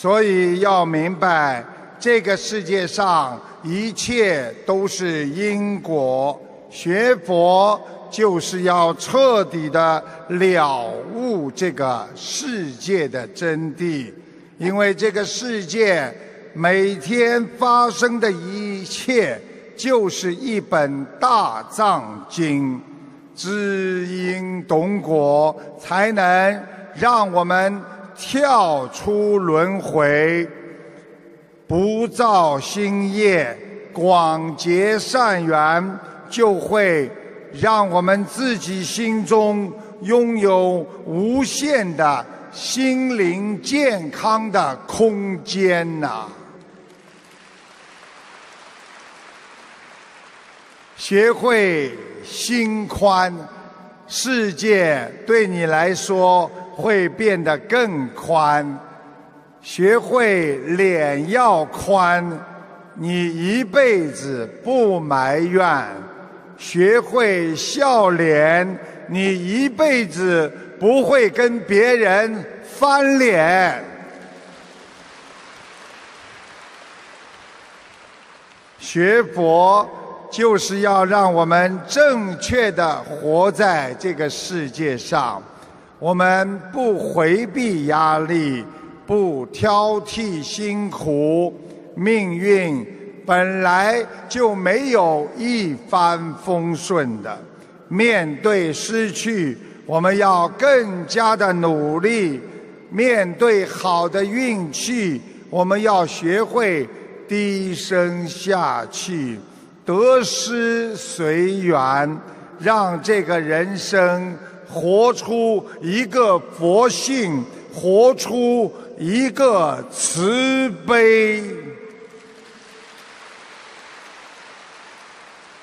所以要明白，这个世界上一切都是因果。学佛就是要彻底的了悟这个世界的真谛，因为这个世界每天发生的一切就是一本大藏经。知因懂果，才能让我们。跳出轮回，不造新业，广结善缘，就会让我们自己心中拥有无限的心灵健康的空间呐。学会心宽，世界对你来说。会变得更宽，学会脸要宽，你一辈子不埋怨；学会笑脸，你一辈子不会跟别人翻脸。学佛就是要让我们正确的活在这个世界上。我们不回避压力，不挑剔辛苦，命运本来就没有一帆风顺的。面对失去，我们要更加的努力；面对好的运气，我们要学会低声下气。得失随缘。让这个人生活出一个佛性，活出一个慈悲。